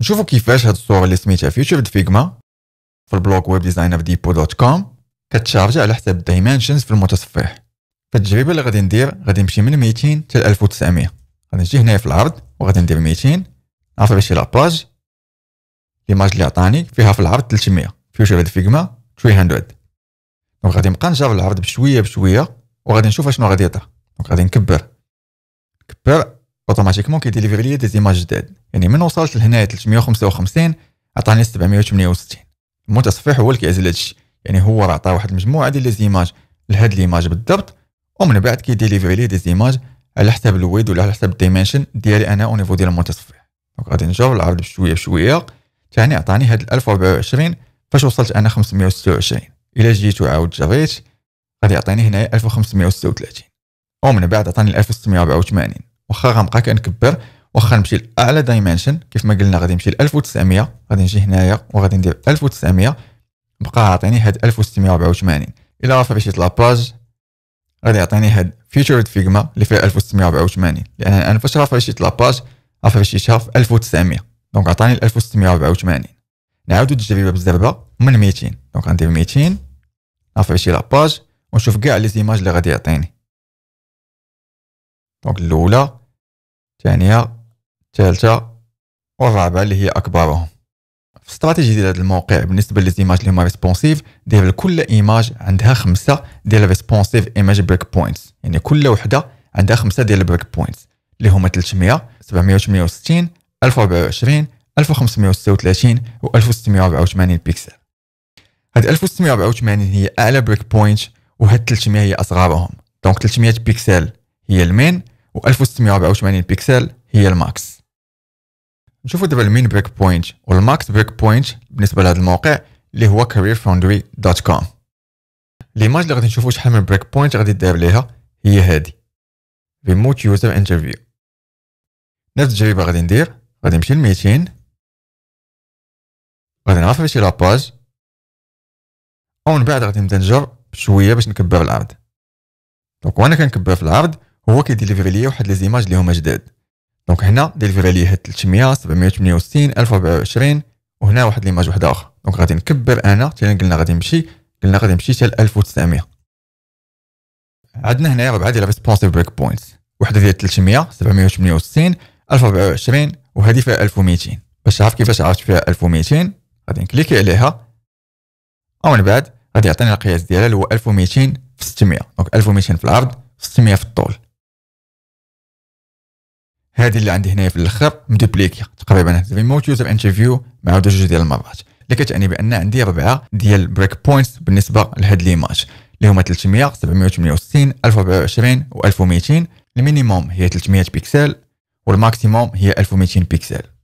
نشوفوا كيفاش هاد الصورة اللي سميتها فيوتشر فيجما في البلوك ويب ديزاينر ديبو دوت كوم كتشارج على حساب الدايمنشنز في المتصفح فالتجربة اللي غادي ندير غادي نمشي من 200 حتى ل 1900 غادي نجي هنايا في العرض وغادي ندير 200 عرفت باش لاباج ليماج اللي عطاني فيها في العرض 300 فيوتشر فيجما 300 دونك غادي نبقى نجرب العرض بشويه بشويه وغادي نشوف اشنو غادي يطلع دونك غادي نكبر نكبر اوتوماتيكمون كيديليفري لي دي ايماج جداد يعني من وصلت لهنا 355 عطاني 768 المتصفح هو اللي كيعزل هادشي يعني هو راه عطى واحد المجموعه ديال لي زيماج لهاد ليماج بالضبط ومن بعد كيديليفري لي دي زيماج على حساب الويد ولا على حساب الديمنشن ديالي انا او نيفو ديال المتصفح دونك غادي نجاوب العرض بشويه بشويه ثاني عطاني هاد 1024 فاش وصلت انا 526 الا جيت وعاود جريت غادي يعطيني هنايا 1536 ومن بعد عطاني 1684 واخا غنبقى كنكبر واخا نمشي لاعلى دايمنشن كيف ما قلنا غادي نمشي ل 1900 غادي نجي هنايا وغادي ندير 1900 بقى عطيني هاد 1684 الى رفع شي لاباج غادي يعطيني هاد فيوتشر فيغما اللي فيها 1684 لان انا فاش رفع رافريشيت لاباج رافريشيتها في 1900 دونك عطاني 1684 نعاودو التجربه بالزربه من 200 دونك غندير 200 رفع رافريشي لاباج ونشوف كاع لي زيماج اللي غادي يعطيني دونك الاولى الثانية الثالثة والرابعة اللي هي أكبرهم في استراتيجية ديال هذا الموقع بالنسبة للإيماج اللي هما ريسبونسيف دير كل ايماج عندها خمسة ديال ريسبونسيف ايماج بريك بوينتس يعني كل وحدة عندها خمسة ديال بريك بوينتس اللي هما 300 768 1024 1536 و 1684 بيكسل هاد 1684 هي اعلى بريك بوينت وهاد 300 هي اصغرهم دونك 300 بيكسل هي المين و1684 بيكسل هي الماكس نشوفوا دابا المين بريك بوينت والماكس بريك بوينت بالنسبه لهذا الموقع اللي هو careerfoundry.com ليماج اللي غادي نشوفوا شحال من بريك بوينت غادي دير ليها هي هذه ريموت يوزر انترفيو نفس التجربه غادي ندير غادي نمشي ل 200 غادي نعرف فاش لاباج ومن بعد غادي نبدا نجر بشويه باش نكبر العرض دونك وانا كنكبر في العرض هو كيديليفري ليا واحد لي زيماج اللي هما جداد دونك هنا ديليفري ليا 300 768 1024 وهنا واحد ليماج واحد اخر دونك غادي نكبر انا حتى قلنا غادي نمشي قلنا غادي نمشي حتى 1900 عندنا هنايا ربعه ديال ريسبونسيف بريك بوينتس وحده ديال 300 768 1024 وهذه فيها 1200 باش عرف كيفاش عرفت فيها 1200 غادي نكليكي عليها او من بعد غادي يعطيني القياس ديالها اللي هو 1200 في 600 دونك 1200 في العرض 600 في الطول هذه اللي عندي هنايا في الاخر مدوبليكي تقريبا في موت يوزر انترفيو مع جوج ديال المرات اللي كتعني بان عندي ربعه ديال بريك بوينتس بالنسبه لهاد ليماج اللي هما 300 768 1024 و 1200 المينيموم هي 300 بيكسل والماكسيموم هي 1200 بيكسل